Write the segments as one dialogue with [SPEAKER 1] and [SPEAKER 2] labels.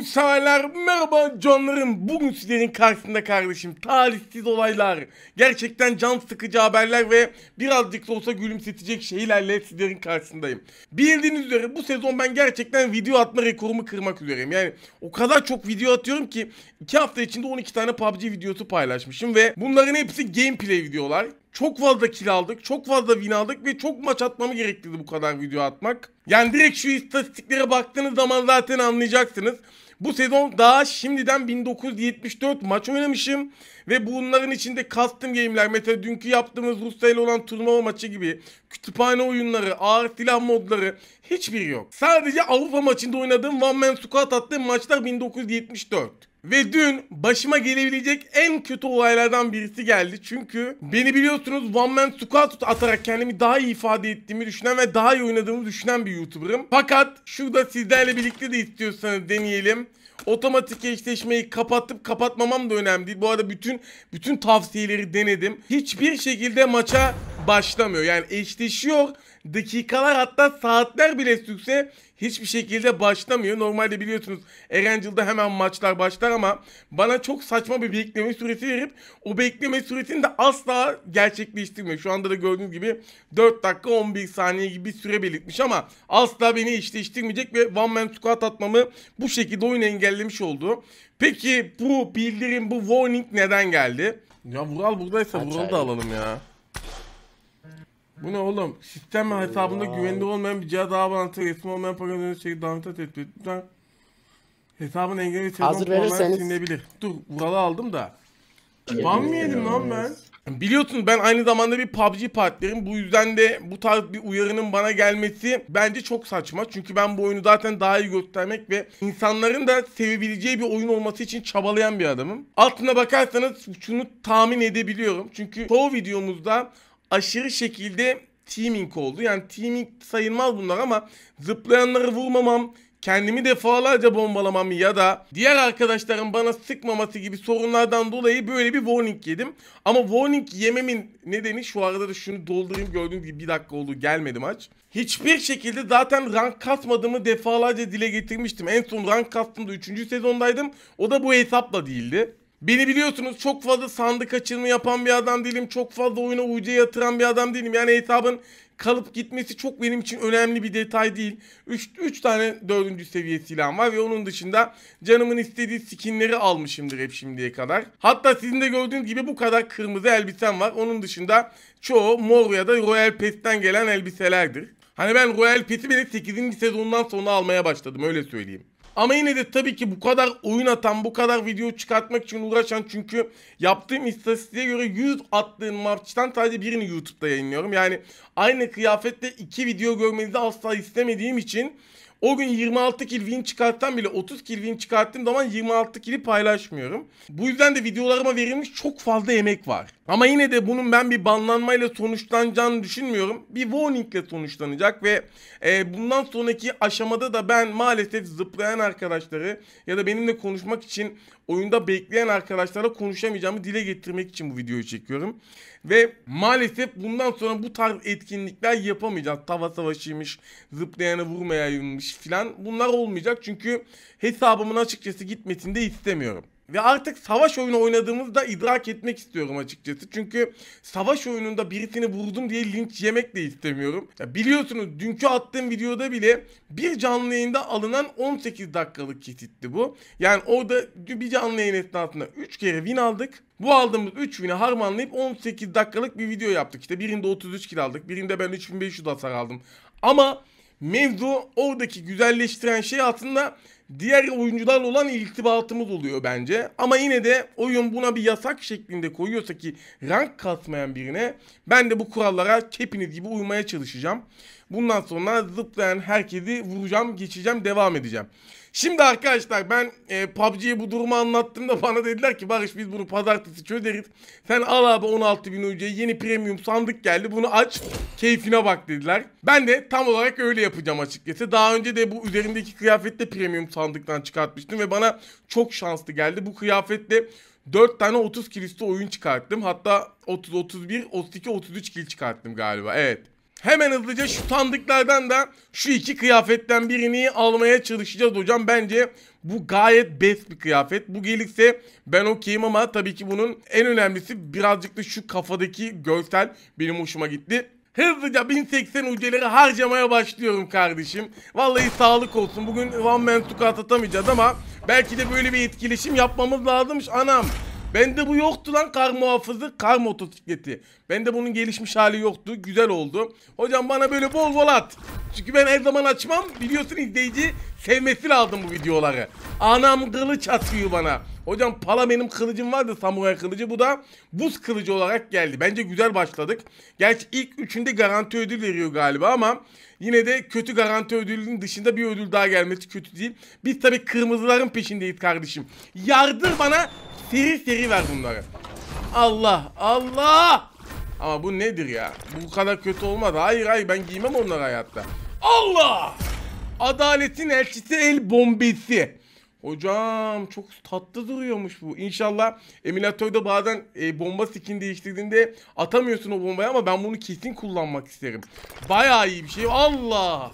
[SPEAKER 1] Selam severler, merhaba canlarım. Bugün sizlerin karşısında kardeşim talihsiz olaylar, gerçekten can sıkıcı haberler ve birazcık da olsa gülümsetecek şeylerle sizlerin karşısındayım. Bildiğiniz üzere bu sezon ben gerçekten video atma rekorumu kırmak üzereyim. Yani o kadar çok video atıyorum ki 2 hafta içinde 12 tane PUBG videosu paylaşmışım ve bunların hepsi gameplay videolar. Çok fazla kill aldık, çok fazla win aldık ve çok maç atmamı gerektirdi bu kadar video atmak. Yani direkt şu istatistiklere baktığınız zaman zaten anlayacaksınız. Bu sezon daha şimdiden 1974 maç oynamışım ve bunların içinde custom game'ler mesela dünkü yaptığımız Rusya ile olan turnuva maçı gibi kütüphane oyunları, ağır silah modları hiçbir yok. Sadece Avrupa maçında oynadığım One Man Squad attığım maçlar 1974. Ve dün başıma gelebilecek en kötü olaylardan birisi geldi. Çünkü beni biliyorsunuz one man squat atarak kendimi daha iyi ifade ettiğimi düşünen ve daha iyi oynadığımı düşünen bir YouTuber'ım. Fakat şurada sizlerle birlikte de istiyorsanız deneyelim. Otomatik eşleşmeyi kapatıp kapatmamam da önemli. Bu arada bütün bütün tavsiyeleri denedim. Hiçbir şekilde maça başlamıyor. Yani eşleşiyor. Dakikalar hatta saatler bile sükse hiçbir şekilde başlamıyor. Normalde biliyorsunuz Erencil'de hemen maçlar başlar ama bana çok saçma bir bekleme süresi verip o bekleme süresini de asla gerçekleştirmiyor. Şu anda da gördüğünüz gibi 4 dakika 11 saniye gibi bir süre belirtmiş ama asla beni işleştirmeyecek ve one man squat atmamı bu şekilde oyun engellemiş oldu. Peki bu bildirim bu warning neden geldi? Ya Vural buradaysa Vural'ı da alalım ya. Bu ne oğlum? Sistem hesabında güvenli olmayan bir cihaz daha bağlantısı resmi olmayan programın şeyi davranışa tespit et. Lütfen hesabın engel ve telefon kullanmayan silinebilir. Dur Vural'ı aldım da. Ban mı yedim lan ben? Biliyorsunuz ben aynı zamanda bir PUBG partilerim. Bu yüzden de bu tarz bir uyarının bana gelmesi bence çok saçma. Çünkü ben bu oyunu zaten daha iyi göstermek ve insanların da sevebileceği bir oyun olması için çabalayan bir adamım. Altına bakarsanız şunu tahmin edebiliyorum. Çünkü çoğu videomuzda aşırı şekilde teaming oldu. Yani teaming sayılmaz bunlar ama zıplayanları vurmamam, kendimi defalarca bombalamam ya da diğer arkadaşların bana sıkmaması gibi sorunlardan dolayı böyle bir warning yedim. Ama warning yememin nedeni şu arada da şunu doldurayım gördüğünüz gibi bir dakika oldu gelmedi maç. Hiçbir şekilde zaten rank kasmadığımı defalarca dile getirmiştim. En son rank da 3. sezondaydım. O da bu hesapla değildi. Beni biliyorsunuz çok fazla sandık açılımı yapan bir adam değilim. Çok fazla oyuna uca yatıran bir adam değilim. Yani hesabın kalıp gitmesi çok benim için önemli bir detay değil. 3 tane 4. seviye silahım var ve onun dışında canımın istediği skinleri almışımdır hep şimdiye kadar. Hatta sizin de gördüğünüz gibi bu kadar kırmızı elbisem var. Onun dışında çoğu mor ya da Royal petten gelen elbiselerdir. Hani ben Royal peti bile 8. sezondan sonra almaya başladım öyle söyleyeyim. Ama yine de tabii ki bu kadar oyun atan, bu kadar video çıkartmak için uğraşan çünkü yaptığım istatistiğe göre 100 attığım maçtan sadece birini YouTube'da yayınlıyorum. Yani aynı kıyafette iki video görmenizi asla istemediğim için o gün 26 kill win çıkarttan bile 30 kill win çıkarttığım zaman 26 kili paylaşmıyorum. Bu yüzden de videolarıma verilmiş çok fazla emek var. Ama yine de bunun ben bir banlanmayla sonuçlanacağını düşünmüyorum. Bir warningle sonuçlanacak ve e, bundan sonraki aşamada da ben maalesef zıplayan arkadaşları ya da benimle konuşmak için oyunda bekleyen arkadaşlara konuşamayacağımı dile getirmek için bu videoyu çekiyorum. Ve maalesef bundan sonra bu tarz etkinlikler yapamayacağız. Tava savaşıymış, zıplayanı vurmayaymış filan bunlar olmayacak. Çünkü hesabımın açıkçası gitmesini de istemiyorum. Ve artık savaş oyunu oynadığımızda idrak etmek istiyorum açıkçası. Çünkü savaş oyununda birisini vurdum diye linç yemek de istemiyorum. Ya biliyorsunuz dünkü attığım videoda bile bir canlı yayında alınan 18 dakikalık kesitti bu. Yani orada bir canlı yayın esnasında 3 kere win aldık. Bu aldığımız 3 win'i harmanlayıp 18 dakikalık bir video yaptık. İşte birinde 33 kill aldık. Birinde ben 3500 hasar aldım. Ama mevzu oradaki güzelleştiren şey aslında diğer oyuncularla olan irtibatımız oluyor bence. Ama yine de oyun buna bir yasak şeklinde koyuyorsa ki rank kasmayan birine ben de bu kurallara kepiniz gibi uymaya çalışacağım. Bundan sonra zıplayan herkesi vuracağım, geçeceğim, devam edeceğim. Şimdi arkadaşlar ben e, PUBG'ye bu durumu anlattığımda bana dediler ki Barış biz bunu pazartesi çözeriz. Sen al abi 16 bin UC'ye yeni premium sandık geldi bunu aç keyfine bak dediler. Ben de tam olarak öyle yapacağım açıkçası. Daha önce de bu üzerindeki kıyafetle premium sandıktan çıkartmıştım ve bana çok şanslı geldi. Bu kıyafetle 4 tane 30 kiliste oyun çıkarttım. Hatta 30, 31, 32, 33 kil çıkarttım galiba. Evet. Hemen hızlıca şu sandıklardan da şu iki kıyafetten birini almaya çalışacağız hocam. Bence bu gayet best bir kıyafet. Bu gelirse ben okeyim ama tabii ki bunun en önemlisi birazcık da şu kafadaki görsel benim hoşuma gitti. Hızlıca 1080 uceleri harcamaya başlıyorum kardeşim. Vallahi sağlık olsun. Bugün one man squat atamayacağız ama belki de böyle bir etkileşim yapmamız lazımmış anam. Bende bu yoktu lan kar muhafızı, kar motosikleti. Bende bunun gelişmiş hali yoktu. Güzel oldu. Hocam bana böyle bol bol at. Çünkü ben her zaman açmam. Biliyorsun izleyici sevmesi lazım bu videoları. Anam kılıç atıyor bana. Hocam pala benim kılıcım vardı samuray kılıcı. Bu da buz kılıcı olarak geldi. Bence güzel başladık. Gerçi ilk üçünde garanti ödül veriyor galiba ama yine de kötü garanti ödülünün dışında bir ödül daha gelmesi kötü değil. Biz tabii kırmızıların peşindeyiz kardeşim. Yardır bana Seri seri ver bunları. Allah Allah. Ama bu nedir ya? Bu kadar kötü olmadı. Hayır hayır ben giymem onları hayatta. Allah! Adaletin elçisi el bombesi. Hocam çok tatlı duruyormuş bu. İnşallah emülatörde bazen e, bomba skin değiştirdiğinde atamıyorsun o bombayı ama ben bunu kesin kullanmak isterim. Bayağı iyi bir şey. Allah!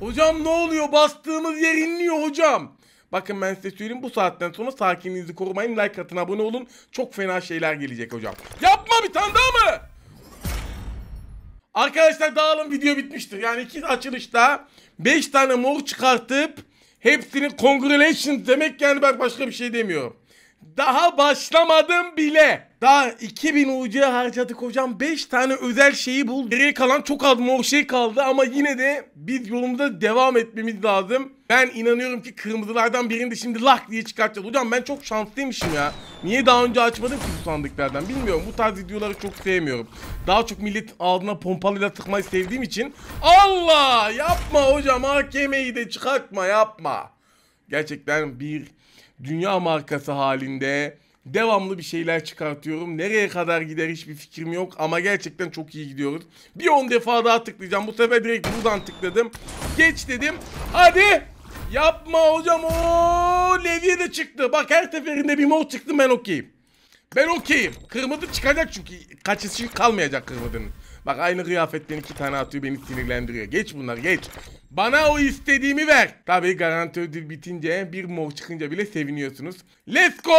[SPEAKER 1] Hocam ne oluyor? Bastığımız yer inliyor hocam. Bakın ben size söyleyeyim bu saatten sonra sakinliğinizi korumayın. Like atın abone olun. Çok fena şeyler gelecek hocam. Yapma bir tane daha mı? Arkadaşlar dağılın video bitmiştir. Yani iki açılışta 5 tane mor çıkartıp hepsini congratulations demek yani ben başka bir şey demiyorum. Daha başlamadım bile. Daha 2000 UC harcadık hocam. 5 tane özel şeyi bulduk. Geriye kalan çok az mor şey kaldı ama yine de biz yolumuza devam etmemiz lazım. Ben inanıyorum ki kırmızılardan birini de şimdi lak diye çıkartacağız. Hocam ben çok şanslıymışım ya. Niye daha önce açmadım ki bu sandıklardan bilmiyorum. Bu tarz videoları çok sevmiyorum. Daha çok millet ağzına pompalıyla tıkmayı sevdiğim için. Allah yapma hocam AKM'yi de çıkartma yapma. Gerçekten bir dünya markası halinde Devamlı bir şeyler çıkartıyorum. Nereye kadar gider hiçbir fikrim yok ama gerçekten çok iyi gidiyoruz. Bir 10 defa daha tıklayacağım. Bu sefer direkt buradan tıkladım. Geç dedim. Hadi. Yapma hocam. o Levye de çıktı. Bak her seferinde bir mod çıktı ben okeyim. Ben okeyim. Kırmızı çıkacak çünkü kaçışı kalmayacak kırmızının. Bak aynı kıyafetten iki tane atıyor beni sinirlendiriyor. Geç bunlar geç. Bana o istediğimi ver. Tabii garanti ödül bitince bir mor çıkınca bile seviniyorsunuz. Let's go.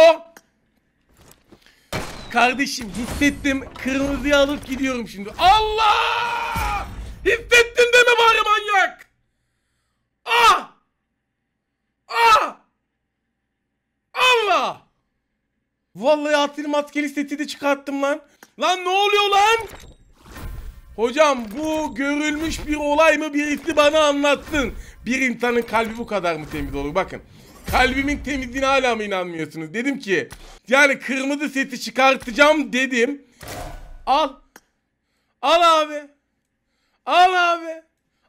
[SPEAKER 1] Kardeşim hissettim. Kırmızıyı alıp gidiyorum şimdi. Allah! Hissettim deme bari manyak. Ah! Ah! Allah! Vallahi atil maskeli seti de çıkarttım lan. Lan ne oluyor lan? Hocam bu görülmüş bir olay mı birisi bana anlatsın. Bir insanın kalbi bu kadar mı temiz olur bakın. Kalbimin temizliğine hala mı inanmıyorsunuz? Dedim ki yani kırmızı seti çıkartacağım dedim. Al. Al abi. Al abi.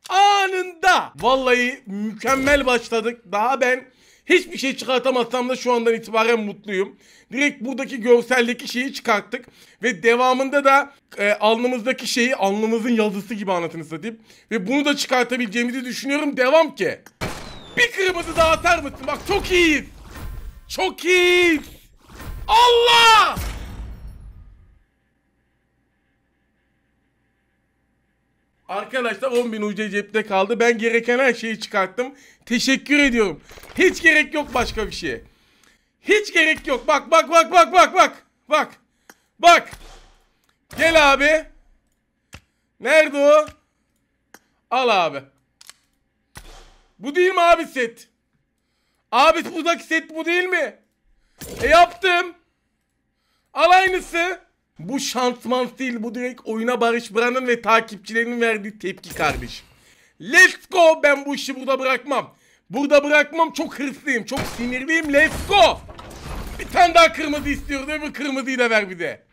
[SPEAKER 1] Anında. Vallahi mükemmel başladık. Daha ben hiçbir şey çıkartamazsam da şu andan itibaren mutluyum. Direkt buradaki görseldeki şeyi çıkarttık. Ve devamında da e, alnımızdaki şeyi alnımızın yazısı gibi anlatını satayım. Ve bunu da çıkartabileceğimizi düşünüyorum. Devam ki. Bir kırmızı daha atar mısın? Bak çok iyiyim. Çok iyiyim. Allah! Arkadaşlar 10.000 UC cepte kaldı. Ben gereken her şeyi çıkarttım. Teşekkür ediyorum. Hiç gerek yok başka bir şeye. Hiç gerek yok. Bak bak bak bak bak bak. Bak. Bak. Gel abi. Nerede o? Al abi. Bu değil mi abi set? Abi buradaki set bu değil mi? E yaptım. Al aynısı. Bu şansman değil bu direkt oyuna Barış Bran'ın ve takipçilerinin verdiği tepki kardeşim. Let's go ben bu işi burada bırakmam. Burada bırakmam çok hırslıyım çok sinirliyim let's go. Bir tane daha kırmızı istiyoruz öbür kırmızıyı da ver bize.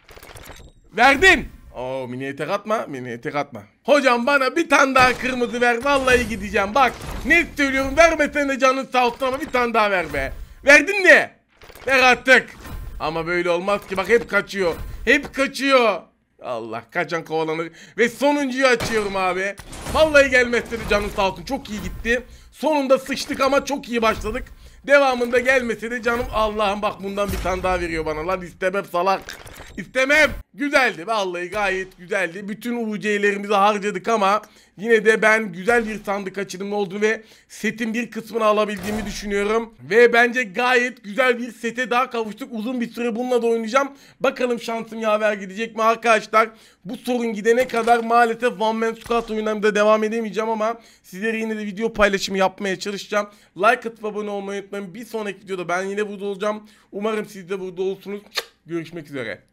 [SPEAKER 1] Verdin. Oo miniye tek atma. Miniye tek atma. Hocam bana bir tane daha kırmızı ver. Vallahi gideceğim. Bak ne söylüyorum. vermesene de canın sağ olsun ama bir tane daha ver be. Verdin mi? Ver artık. Ama böyle olmaz ki. Bak hep kaçıyor. Hep kaçıyor. Allah kaçan kovalanır. Ve sonuncuyu açıyorum abi. Vallahi gelmezse de canın sağ olsun. Çok iyi gitti. Sonunda sıçtık ama çok iyi başladık. Devamında gelmese de canım Allah'ım bak bundan bir tane daha veriyor bana. Lan istemem salak istemem. Güzeldi vallahi gayet güzeldi. Bütün UC'lerimizi harcadık ama yine de ben güzel bir sandık açılımı oldu ve setin bir kısmını alabildiğimi düşünüyorum. Ve bence gayet güzel bir sete daha kavuştuk. Uzun bir süre bununla da oynayacağım. Bakalım şansım yaver gidecek mi arkadaşlar. Bu sorun gidene kadar maalesef One Man Squad oyunlarımda devam edemeyeceğim ama sizlere yine de video paylaşımı yapmaya çalışacağım. Like atıp abone olmayı unutmayın. Bir sonraki videoda ben yine burada olacağım. Umarım siz de burada olsunuz. Görüşmek üzere.